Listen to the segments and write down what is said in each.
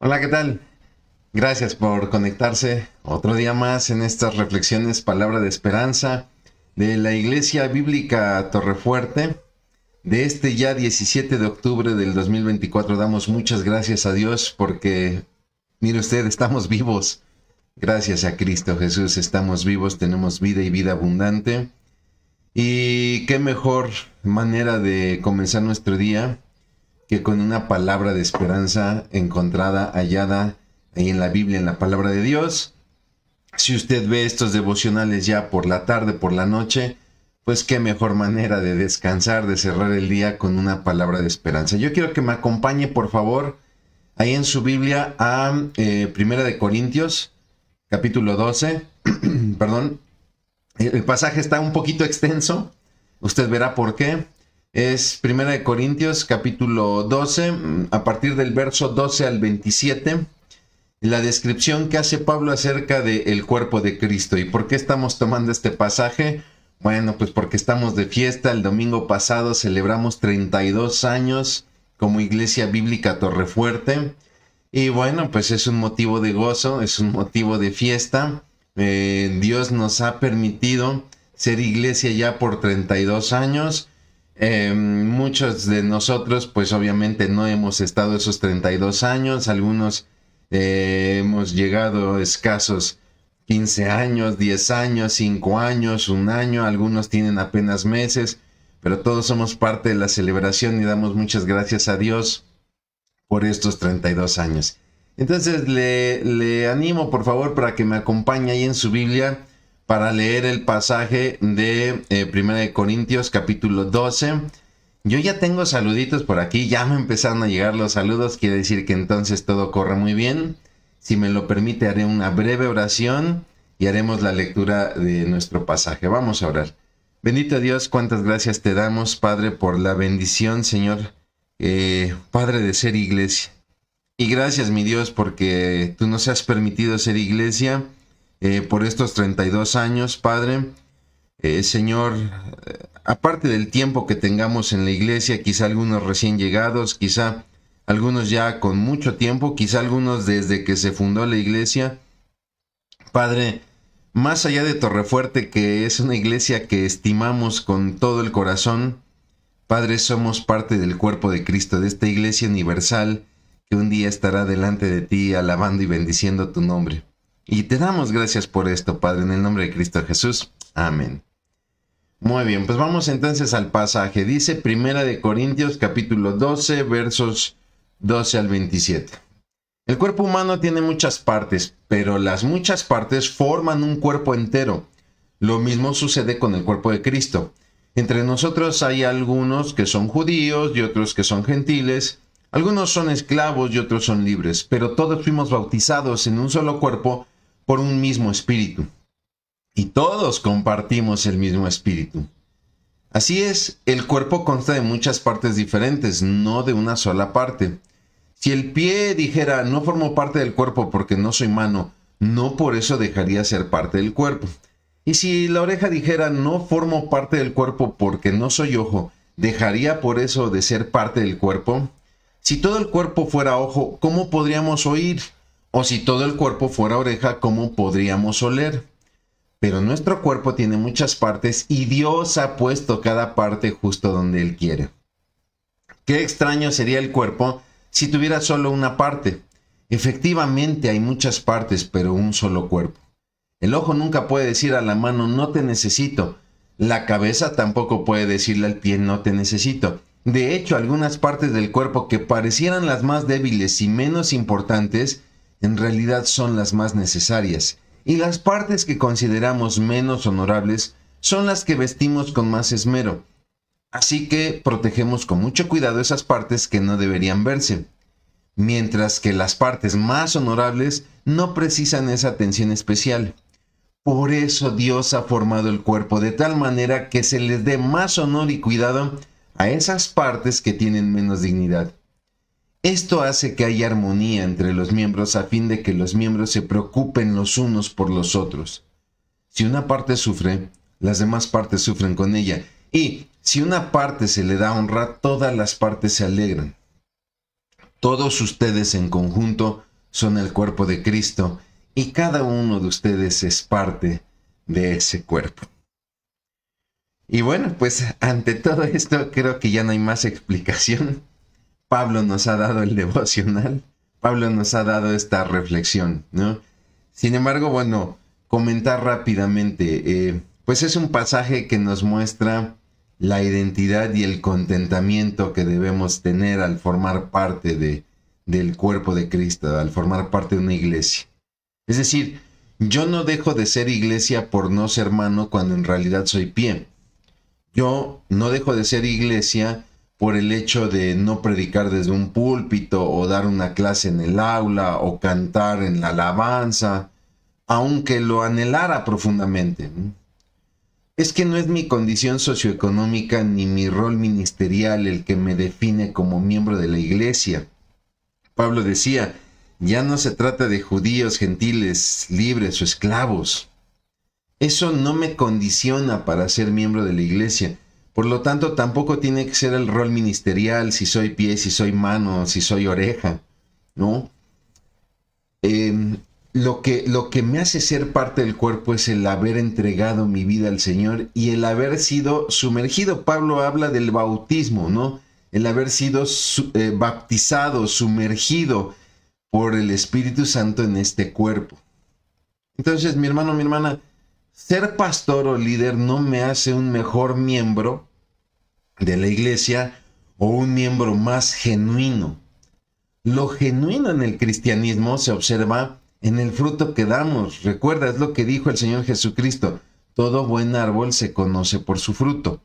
Hola, ¿qué tal? Gracias por conectarse otro día más en estas reflexiones, palabra de esperanza de la Iglesia Bíblica Torrefuerte. De este ya 17 de octubre del 2024 damos muchas gracias a Dios porque, mire usted, estamos vivos. Gracias a Cristo Jesús, estamos vivos, tenemos vida y vida abundante. Y qué mejor manera de comenzar nuestro día que con una palabra de esperanza encontrada, hallada ahí en la Biblia, en la palabra de Dios. Si usted ve estos devocionales ya por la tarde, por la noche, pues qué mejor manera de descansar, de cerrar el día con una palabra de esperanza. Yo quiero que me acompañe, por favor, ahí en su Biblia a eh, Primera de Corintios, capítulo 12, perdón. El pasaje está un poquito extenso, usted verá por qué es de Corintios capítulo 12, mm, a partir del verso 12 al 27, la descripción que hace Pablo acerca del cuerpo de Cristo. ¿Y por qué estamos tomando este pasaje? Bueno, pues porque estamos de fiesta. El domingo pasado celebramos 32 años como Iglesia Bíblica Torrefuerte. Y bueno, pues es un motivo de gozo, es un motivo de fiesta. Eh, Dios nos ha permitido ser iglesia ya por 32 años eh, muchos de nosotros, pues obviamente no hemos estado esos 32 años, algunos eh, hemos llegado escasos 15 años, 10 años, 5 años, un año, algunos tienen apenas meses, pero todos somos parte de la celebración y damos muchas gracias a Dios por estos 32 años. Entonces le, le animo por favor para que me acompañe ahí en su Biblia para leer el pasaje de eh, de Corintios capítulo 12. Yo ya tengo saluditos por aquí, ya me empezaron a llegar los saludos, quiere decir que entonces todo corre muy bien. Si me lo permite, haré una breve oración y haremos la lectura de nuestro pasaje. Vamos a orar. Bendito Dios, cuántas gracias te damos, Padre, por la bendición, Señor, eh, Padre de ser iglesia. Y gracias, mi Dios, porque tú nos has permitido ser iglesia eh, por estos 32 años, Padre. Eh, señor, eh, aparte del tiempo que tengamos en la iglesia, quizá algunos recién llegados, quizá algunos ya con mucho tiempo, quizá algunos desde que se fundó la iglesia, Padre, más allá de Torrefuerte, que es una iglesia que estimamos con todo el corazón, Padre, somos parte del cuerpo de Cristo, de esta iglesia universal que un día estará delante de ti alabando y bendiciendo tu nombre. Y te damos gracias por esto, Padre, en el nombre de Cristo Jesús. Amén. Muy bien, pues vamos entonces al pasaje. Dice Primera de Corintios capítulo 12, versos 12 al 27. El cuerpo humano tiene muchas partes, pero las muchas partes forman un cuerpo entero. Lo mismo sucede con el cuerpo de Cristo. Entre nosotros hay algunos que son judíos y otros que son gentiles, algunos son esclavos y otros son libres, pero todos fuimos bautizados en un solo cuerpo por un mismo espíritu. Y todos compartimos el mismo espíritu. Así es, el cuerpo consta de muchas partes diferentes, no de una sola parte. Si el pie dijera, no formo parte del cuerpo porque no soy mano, no por eso dejaría ser parte del cuerpo. Y si la oreja dijera, no formo parte del cuerpo porque no soy ojo, dejaría por eso de ser parte del cuerpo. Si todo el cuerpo fuera ojo, ¿cómo podríamos oír? O si todo el cuerpo fuera oreja, ¿cómo podríamos oler? Pero nuestro cuerpo tiene muchas partes y Dios ha puesto cada parte justo donde Él quiere. Qué extraño sería el cuerpo si tuviera solo una parte. Efectivamente hay muchas partes, pero un solo cuerpo. El ojo nunca puede decir a la mano no te necesito. La cabeza tampoco puede decirle al pie no te necesito. De hecho, algunas partes del cuerpo que parecieran las más débiles y menos importantes en realidad son las más necesarias, y las partes que consideramos menos honorables son las que vestimos con más esmero. Así que protegemos con mucho cuidado esas partes que no deberían verse, mientras que las partes más honorables no precisan esa atención especial. Por eso Dios ha formado el cuerpo de tal manera que se les dé más honor y cuidado a esas partes que tienen menos dignidad. Esto hace que haya armonía entre los miembros a fin de que los miembros se preocupen los unos por los otros. Si una parte sufre, las demás partes sufren con ella. Y si una parte se le da honra, todas las partes se alegran. Todos ustedes en conjunto son el cuerpo de Cristo y cada uno de ustedes es parte de ese cuerpo. Y bueno, pues ante todo esto creo que ya no hay más explicación. Pablo nos ha dado el devocional, Pablo nos ha dado esta reflexión, ¿no? Sin embargo, bueno, comentar rápidamente, eh, pues es un pasaje que nos muestra la identidad y el contentamiento que debemos tener al formar parte de, del cuerpo de Cristo, al formar parte de una iglesia. Es decir, yo no dejo de ser iglesia por no ser mano cuando en realidad soy pie. Yo no dejo de ser iglesia por el hecho de no predicar desde un púlpito o dar una clase en el aula o cantar en la alabanza, aunque lo anhelara profundamente. Es que no es mi condición socioeconómica ni mi rol ministerial el que me define como miembro de la iglesia. Pablo decía, ya no se trata de judíos, gentiles, libres o esclavos. Eso no me condiciona para ser miembro de la iglesia por lo tanto, tampoco tiene que ser el rol ministerial, si soy pie, si soy mano, si soy oreja, ¿no? Em, lo, que, lo que me hace ser parte del cuerpo es el haber entregado mi vida al Señor y el haber sido sumergido. Pablo habla del bautismo, ¿no? El haber sido eh, bautizado, sumergido por el Espíritu Santo en este cuerpo. Entonces, mi hermano, mi hermana, ser pastor o líder no me hace un mejor miembro de la iglesia o un miembro más genuino. Lo genuino en el cristianismo se observa en el fruto que damos. Recuerda, es lo que dijo el Señor Jesucristo. Todo buen árbol se conoce por su fruto.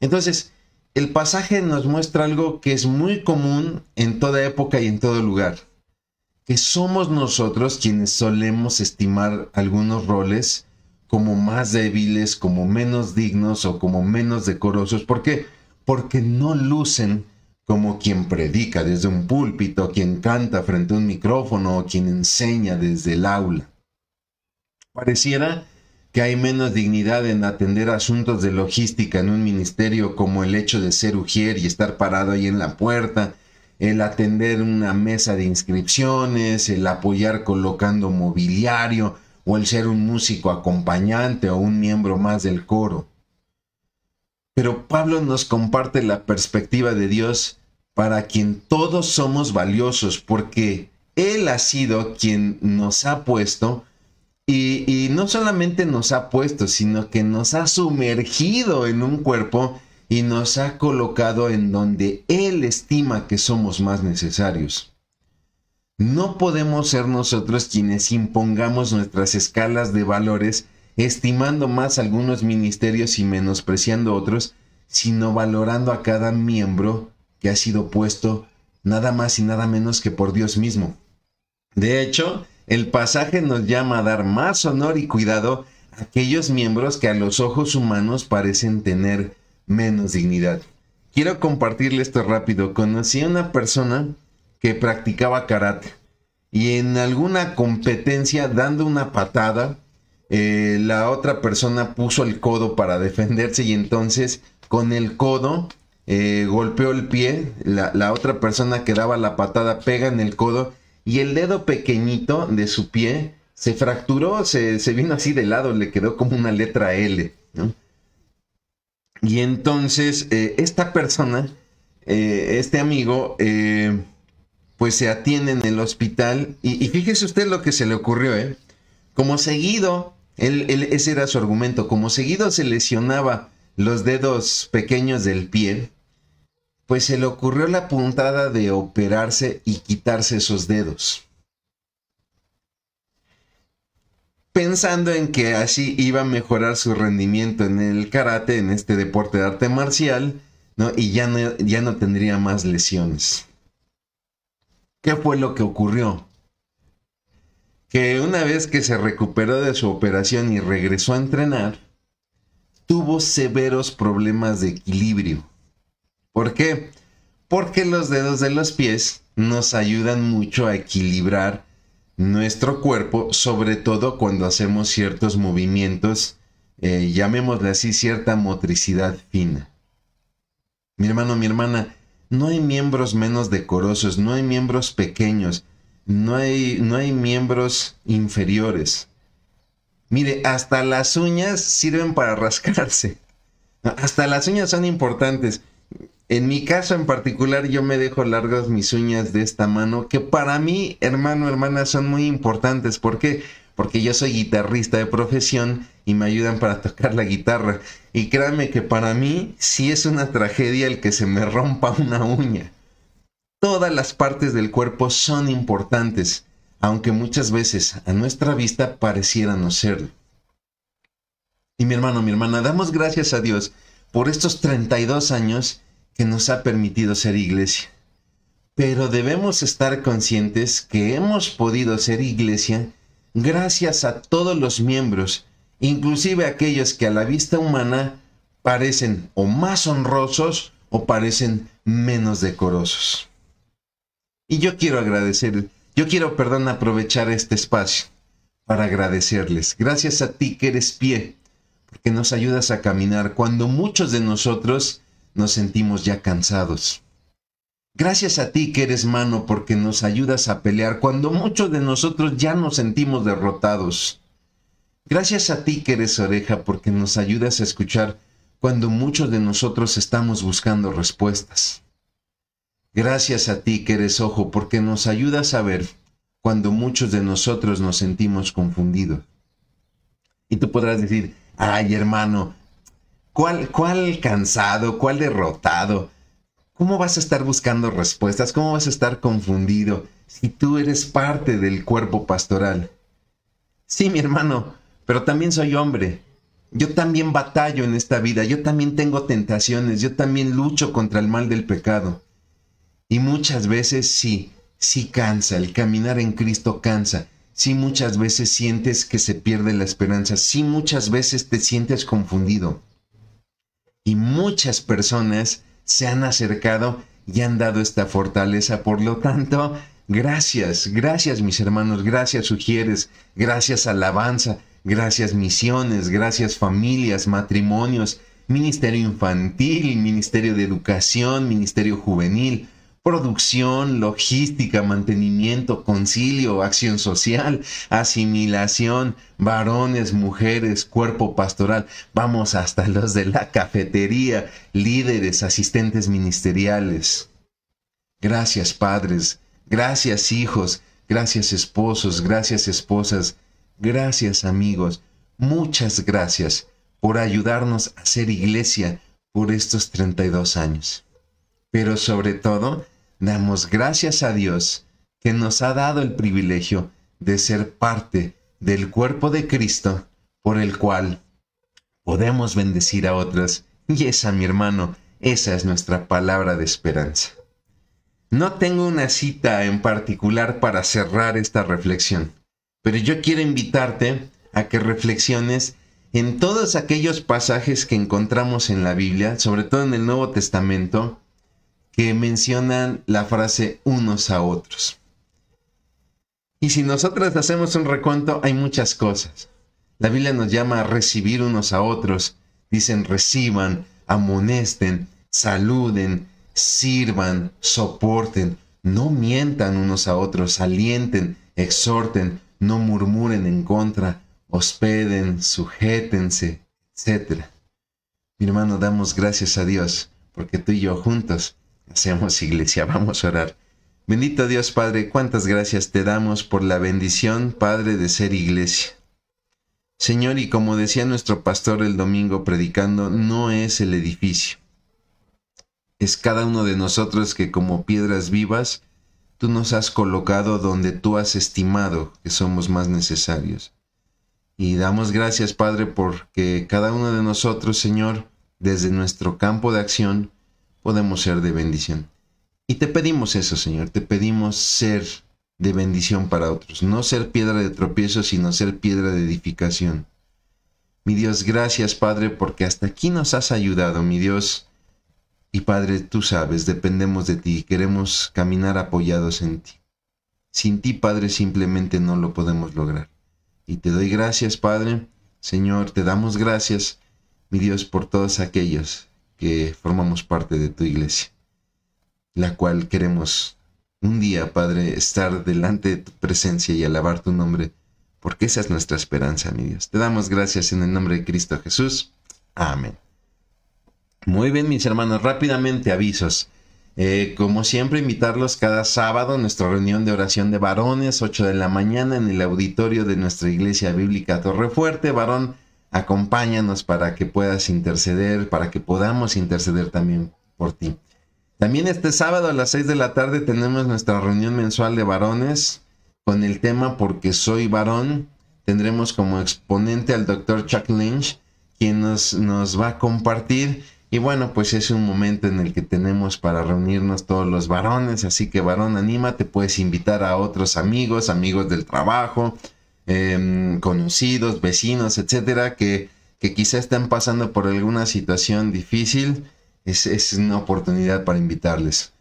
Entonces, el pasaje nos muestra algo que es muy común en toda época y en todo lugar, que somos nosotros quienes solemos estimar algunos roles como más débiles, como menos dignos o como menos decorosos. ¿Por qué? Porque no lucen como quien predica desde un púlpito, quien canta frente a un micrófono o quien enseña desde el aula. Pareciera que hay menos dignidad en atender asuntos de logística en un ministerio como el hecho de ser ujier y estar parado ahí en la puerta, el atender una mesa de inscripciones, el apoyar colocando mobiliario, o el ser un músico acompañante o un miembro más del coro. Pero Pablo nos comparte la perspectiva de Dios para quien todos somos valiosos, porque Él ha sido quien nos ha puesto y, no solamente nos ha puesto, sino que nos ha sumergido en un cuerpo y nos ha colocado en donde Él estima que somos más necesarios. No podemos ser nosotros quienes impongamos nuestras escalas de valores, estimando más algunos ministerios y menospreciando otros, sino valorando a cada miembro que ha sido puesto nada más y nada menos que por Dios mismo. De hecho, el pasaje nos llama a dar más honor y cuidado a aquellos miembros que a los ojos humanos parecen tener menos dignidad. Quiero compartirle esto rápido. Conocí a una persona que practicaba karate. Y en alguna competencia, dando una patada, eh, la otra persona puso el codo para defenderse y entonces con el codo eh, golpeó el pie, la, otra persona que daba la patada pega en el codo y el dedo pequeñito de su pie se fracturó, se, vino así de lado, le quedó como una letra L. Y entonces eh, esta persona, este amigo, pues se atiende en el hospital. Y, fíjese usted lo que se le ocurrió, ¿eh? Como seguido, ese era su argumento, como seguido se lesionaba los dedos pequeños del pie, pues se le ocurrió la puntada de operarse y quitarse esos dedos. Pensando en que así iba a mejorar su rendimiento en el karate, en este deporte de arte marcial, y ya ya no tendría más lesiones. ¿Qué fue lo que ocurrió? Que una vez que se recuperó de su operación y regresó a entrenar, tuvo severos problemas de equilibrio. ¿Por qué? Porque los dedos de los pies nos ayudan mucho a equilibrar nuestro cuerpo, sobre todo cuando hacemos ciertos movimientos, eh, llamémosle así, cierta motricidad fina. Mi hermano, mi hermana, no hay miembros menos decorosos, no hay miembros pequeños, no hay, no hay miembros inferiores. Mire, hasta las uñas sirven para rascarse. Hasta las uñas son importantes. En mi caso en particular yo me dejo largas mis uñas de esta mano, que para mí, hermano, hermana, son muy importantes. ¿Por qué? porque yo soy guitarrista de profesión y me ayudan para tocar la guitarra. Y créanme que para mí sí es una tragedia el que se me rompa una uña. Todas las partes del cuerpo son importantes, aunque muchas veces a nuestra vista pareciera no serlo. Y mi hermano, mi hermana, damos gracias a Dios por estos 32 años que nos ha permitido ser iglesia. Pero debemos estar conscientes que hemos podido ser iglesia gracias a todos los miembros, inclusive aquellos que a la vista humana parecen o más honrosos o parecen menos decorosos. Y yo quiero agradecer, yo quiero, perdón, aprovechar este espacio para agradecerles. Gracias a ti que eres pie, porque nos ayudas a caminar cuando muchos de nosotros nos sentimos ya cansados. Gracias a ti que eres mano porque nos ayudas a pelear cuando muchos de nosotros ya nos sentimos derrotados. Gracias a ti que eres oreja porque nos ayudas a escuchar cuando muchos de nosotros estamos buscando respuestas. Gracias a ti que eres ojo porque nos ayudas a ver cuando muchos de nosotros nos sentimos confundidos. Y tú podrás decir, ay hermano, ¿cuál, cuál cansado, cuál derrotado? ¿Cómo vas a estar buscando respuestas? ¿Cómo vas a estar confundido si tú eres parte del cuerpo pastoral? Sí, mi hermano, pero también soy hombre. Yo también batallo en esta vida, yo también tengo tentaciones, yo también lucho contra el mal del pecado. Y muchas veces sí, sí cansa, el caminar en Cristo cansa. Sí muchas veces sientes que se pierde la esperanza, sí muchas veces te sientes confundido. Y muchas personas se han acercado y han dado esta fortaleza. Por lo tanto, gracias, gracias mis hermanos, gracias sugieres, gracias alabanza, gracias misiones, gracias familias, matrimonios, ministerio infantil, ministerio de educación, ministerio juvenil, producción, logística, mantenimiento, concilio, acción social, asimilación, varones, mujeres, cuerpo pastoral, vamos hasta los de la cafetería, líderes, asistentes ministeriales. Gracias padres, gracias hijos, gracias esposos, gracias esposas, gracias amigos, muchas gracias por ayudarnos a ser iglesia por estos 32 años. Pero sobre todo, Damos gracias a Dios que nos ha dado el privilegio de ser parte del cuerpo de Cristo por el cual podemos bendecir a otras. Y esa, mi hermano, esa es nuestra palabra de esperanza. No tengo una cita en particular para cerrar esta reflexión, pero yo quiero invitarte a que reflexiones en todos aquellos pasajes que encontramos en la Biblia, sobre todo en el Nuevo Testamento, que mencionan la frase unos a otros. Y si nosotros hacemos un recuento, hay muchas cosas. La Biblia nos llama a recibir unos a otros. Dicen reciban, amonesten, saluden, sirvan, soporten, no mientan unos a otros, alienten, exhorten, no murmuren en contra, hospeden, sujétense, etc. Mi hermano, damos gracias a Dios porque tú y yo juntos Hacemos iglesia, vamos a orar. Bendito Dios Padre, cuántas gracias te damos por la bendición, Padre, de ser iglesia. Señor, y como decía nuestro pastor el domingo predicando, no es el edificio. Es cada uno de nosotros que como piedras vivas, tú nos has colocado donde tú has estimado que somos más necesarios. Y damos gracias, Padre, porque cada uno de nosotros, Señor, desde nuestro campo de acción, podemos ser de bendición. Y te pedimos eso, Señor, te pedimos ser de bendición para otros, no ser piedra de tropiezo, sino ser piedra de edificación. Mi Dios, gracias Padre, porque hasta aquí nos has ayudado, mi Dios. Y Padre, tú sabes, dependemos de ti y queremos caminar apoyados en ti. Sin ti, Padre, simplemente no lo podemos lograr. Y te doy gracias, Padre. Señor, te damos gracias, mi Dios, por todos aquellos que formamos parte de tu iglesia, la cual queremos un día, Padre, estar delante de tu presencia y alabar tu nombre, porque esa es nuestra esperanza, mi Dios. Te damos gracias en el nombre de Cristo Jesús. Amén. Muy bien, mis hermanos, rápidamente avisos. Eh, como siempre, invitarlos cada sábado a nuestra reunión de oración de varones, 8 de la mañana, en el auditorio de nuestra Iglesia Bíblica Torrefuerte, varón Acompáñanos para que puedas interceder, para que podamos interceder también por ti. También este sábado a las 6 de la tarde tenemos nuestra reunión mensual de varones con el tema Porque soy varón. Tendremos como exponente al doctor Chuck Lynch, quien nos, nos va a compartir. Y bueno, pues es un momento en el que tenemos para reunirnos todos los varones. Así que varón, anímate, puedes invitar a otros amigos, amigos del trabajo, Em, conocidos, vecinos, etcétera, que, que quizá están pasando por alguna situación difícil, es, una oportunidad para invitarles.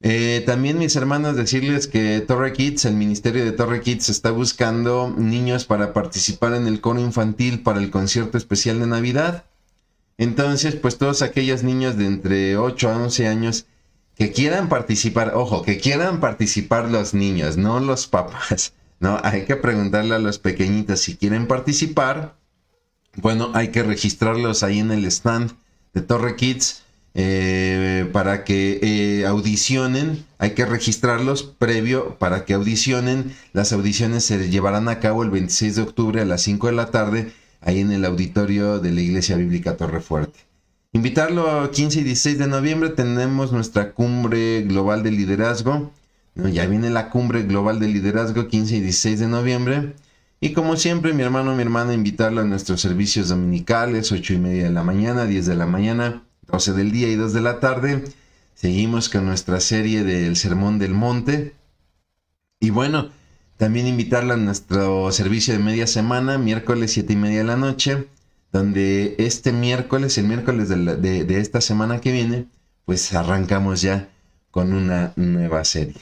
Eh, también mis hermanos decirles que Torre Kids, el Ministerio de Torre Kids está buscando niños para participar en el coro infantil para el concierto especial de Navidad. Entonces, pues todos aquellos niños de entre 8 a 11 años que quieran participar, ojo, que quieran participar los niños, no los papás. ¿no? Hay que preguntarle a los pequeñitos si quieren participar. Bueno, hay que registrarlos ahí en el stand de Torre Kids eh, para que eh, audicionen. Hay que registrarlos previo para que audicionen. Las audiciones se llevarán a cabo el 26 de octubre a las 5 de la tarde ahí en el auditorio de la Iglesia Bíblica fuerte Invitarlo a 15 y 16 de noviembre tenemos nuestra cumbre global de liderazgo ya viene la cumbre global de liderazgo 15 y 16 de noviembre. Y como siempre, mi hermano, mi hermana, invitarlo a nuestros servicios dominicales, 8 y media de la mañana, 10 de la mañana, 12 del día y 2 de la tarde. Seguimos con nuestra serie del Sermón del Monte. Y bueno, también invitarla a nuestro servicio de media semana, miércoles 7 y media de la noche, donde este miércoles, el miércoles de esta semana que viene, pues arrancamos ya con una nueva serie.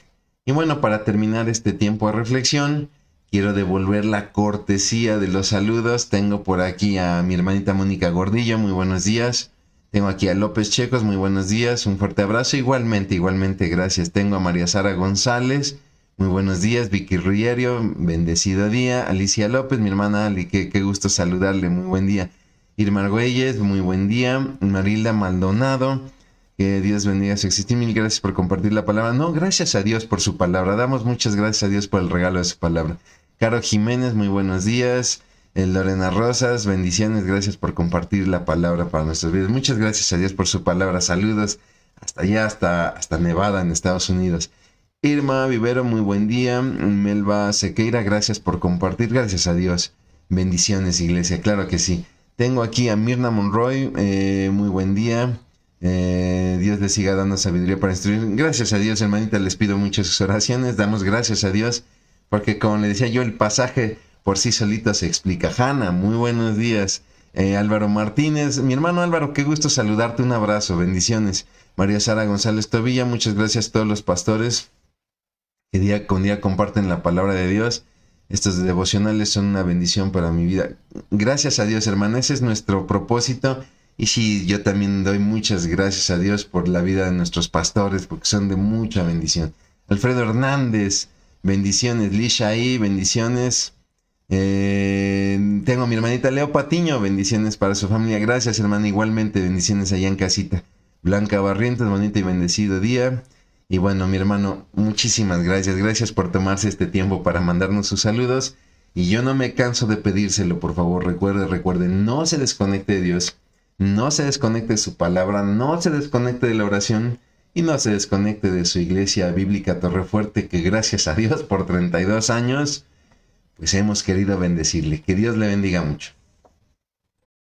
Y bueno, para terminar este tiempo de reflexión, quiero devolver la cortesía de los saludos. Tengo por aquí a mi hermanita Mónica Gordillo, muy buenos días. Tengo aquí a López Checos, muy buenos días, un fuerte abrazo. Igualmente, igualmente, gracias. Tengo a María Sara González, muy buenos días. Vicky Ruyerio, bendecido día. Alicia López, mi hermana Ali, qué, gusto saludarle, muy buen día. Irma Argüelles, muy buen día. Marilda Maldonado, Dios bendiga su existir. Mil gracias por compartir la palabra. No, gracias a Dios por su palabra. Damos muchas gracias a Dios por el regalo de su palabra. Caro Jiménez, muy buenos días. Eh, Lorena Rosas, bendiciones. Gracias por compartir la palabra para nuestros vidas. Muchas gracias a Dios por su palabra. Saludos hasta allá, hasta, hasta Nevada, en Estados Unidos. Irma Vivero, muy buen día. Melba Sequeira, gracias por compartir. Gracias a Dios. Bendiciones, iglesia. Claro que sí. Tengo aquí a Mirna Monroy, eh, muy buen día. Eh, Dios les siga dando sabiduría para instruir. Gracias a Dios, hermanita, les pido muchas oraciones. Damos gracias a Dios, porque como le decía yo, el pasaje por sí solito se explica. Hanna, muy buenos días. Eh, Álvaro Martínez, mi hermano Álvaro, qué gusto saludarte. Un abrazo, bendiciones. María Sara González Tobilla, muchas gracias a todos los pastores que día con día comparten la palabra de Dios. Estos devocionales son una bendición para mi vida. Gracias a Dios, hermano. Ese es nuestro propósito y sí, yo también doy muchas gracias a Dios por la vida de nuestros pastores, porque son de mucha bendición. Alfredo Hernández, bendiciones. Lisha ahí, bendiciones. Eh, tengo a mi hermanita Leo Patiño, bendiciones para su familia. Gracias, hermana. Igualmente, bendiciones allá en casita. Blanca Barrientos, bonito y bendecido día. Y bueno, mi hermano, muchísimas gracias. Gracias por tomarse este tiempo para mandarnos sus saludos. Y yo no me canso de pedírselo, por favor, recuerde, recuerde, no se desconecte de Dios no se desconecte de su palabra, no se desconecte de la oración y no se desconecte de su iglesia bíblica Torrefuerte que gracias a Dios por 32 años pues hemos querido bendecirle. Que Dios le bendiga mucho.